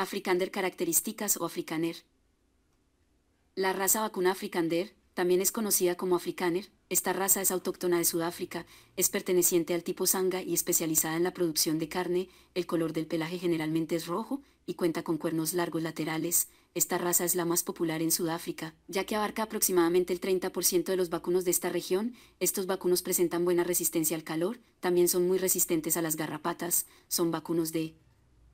Africander características o afrikaner. La raza vacuna africander también es conocida como afrikaner, esta raza es autóctona de Sudáfrica, es perteneciente al tipo sanga y especializada en la producción de carne, el color del pelaje generalmente es rojo y cuenta con cuernos largos laterales. Esta raza es la más popular en Sudáfrica, ya que abarca aproximadamente el 30% de los vacunos de esta región. Estos vacunos presentan buena resistencia al calor, también son muy resistentes a las garrapatas, son vacunos de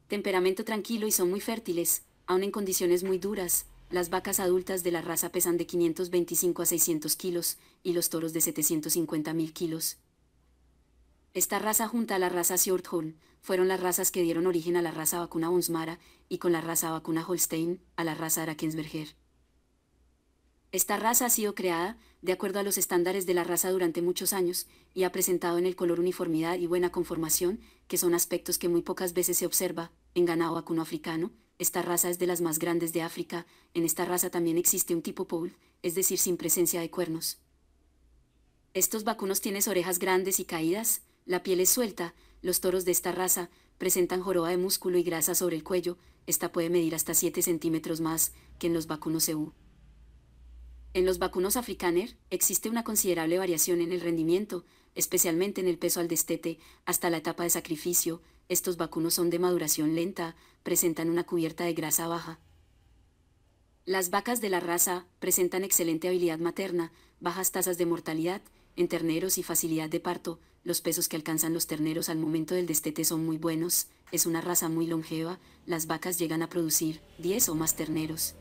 Temperamento tranquilo y son muy fértiles, aun en condiciones muy duras. Las vacas adultas de la raza pesan de 525 a 600 kilos y los toros de 750 kilos. Esta raza junto a la raza Sjordholm fueron las razas que dieron origen a la raza vacuna Bonsmara y con la raza vacuna Holstein a la raza Arakensberger. Esta raza ha sido creada de acuerdo a los estándares de la raza durante muchos años y ha presentado en el color uniformidad y buena conformación, que son aspectos que muy pocas veces se observa en ganado vacuno africano. Esta raza es de las más grandes de África. En esta raza también existe un tipo pool es decir, sin presencia de cuernos. Estos vacunos tienen orejas grandes y caídas, la piel es suelta, los toros de esta raza presentan joroba de músculo y grasa sobre el cuello, esta puede medir hasta 7 centímetros más que en los vacunos EU. En los vacunos africaner existe una considerable variación en el rendimiento, especialmente en el peso al destete, hasta la etapa de sacrificio. Estos vacunos son de maduración lenta, presentan una cubierta de grasa baja. Las vacas de la raza presentan excelente habilidad materna, bajas tasas de mortalidad en terneros y facilidad de parto. Los pesos que alcanzan los terneros al momento del destete son muy buenos. Es una raza muy longeva. Las vacas llegan a producir 10 o más terneros.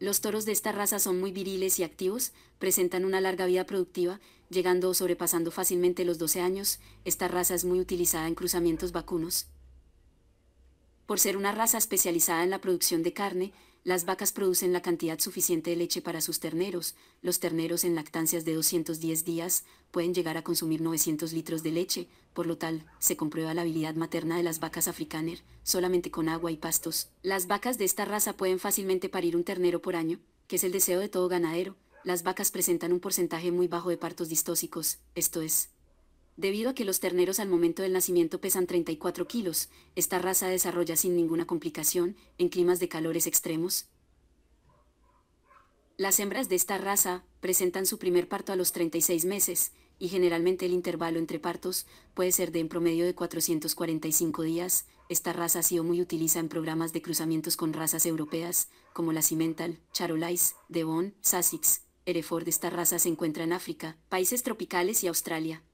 Los toros de esta raza son muy viriles y activos, presentan una larga vida productiva, llegando o sobrepasando fácilmente los 12 años. Esta raza es muy utilizada en cruzamientos vacunos. Por ser una raza especializada en la producción de carne, las vacas producen la cantidad suficiente de leche para sus terneros. Los terneros en lactancias de 210 días pueden llegar a consumir 900 litros de leche, por lo tal, se comprueba la habilidad materna de las vacas africaner, solamente con agua y pastos. Las vacas de esta raza pueden fácilmente parir un ternero por año, que es el deseo de todo ganadero. Las vacas presentan un porcentaje muy bajo de partos distósicos, esto es, Debido a que los terneros al momento del nacimiento pesan 34 kilos, esta raza desarrolla sin ninguna complicación, en climas de calores extremos, las hembras de esta raza presentan su primer parto a los 36 meses y generalmente el intervalo entre partos puede ser de en promedio de 445 días. Esta raza ha sido muy utilizada en programas de cruzamientos con razas europeas como la Cimental, Charolais, Devon, Sussex, Hereford. Esta raza se encuentra en África, países tropicales y Australia.